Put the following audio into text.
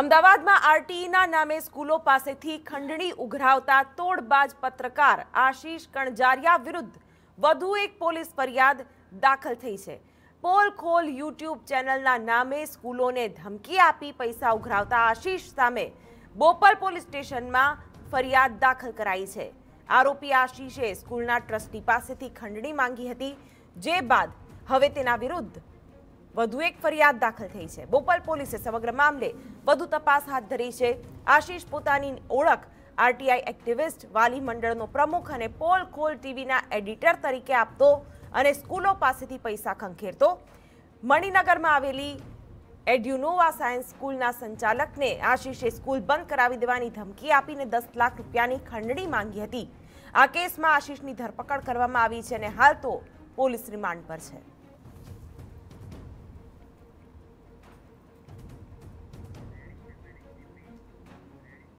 અમદાવાદમાં આરટીઈના નામે સ્કૂલો પાસેથી ખંડણી ઉઘરાવતા તોડબાજ પત્રકાર આશીષ કણજારિયા વિરુદ્ધ વધુ એક પોલીસ ફરિયાદ દાખલ થઈ છે પોલ ખોલ યુટ્યુબ ચેનલના નામે સ્કૂલોને ધમકી આપી પૈસા ઉઘરાવતા આશીષ સામે બોપલ પોલીસ સ્ટેશનમાં ફરિયાદ દાખલ કરાઈ છે આરોપી આશીષે સ્કૂલના ટ્રસ્ટી પાસેથી ખંડણી માંગી હતી જે બાદ હવે તેના વિરુદ્ધ વધુ એક ફરિયાદ દાખલ થઈ છે બોપલ પોલીસે સમગ્ર મામલે વધુ તપાસ હાથ ધરી છે આશીષ પોતાની ઓળખ આરટીઆઈ એક્ટિવિસ્ટ વાલી મંડળનો પ્રમુખ અને પોલ કોલ ટીવીના એડિટર તરીકે આપતો અને સ્કૂલો પાસેથી પૈસા ખંખેરતો મણિનગરમાં આવેલી એડ્યુનોવા સાયન્સ સ્કૂલના સંચાલકને આશીષે સ્કૂલ બંધ કરાવી દેવાની ધમકી આપીને દસ લાખ રૂપિયાની ખંડણી માંગી હતી આ કેસમાં આશીષની ધરપકડ કરવામાં આવી છે અને હાલ તો પોલીસ રિમાન્ડ પર છે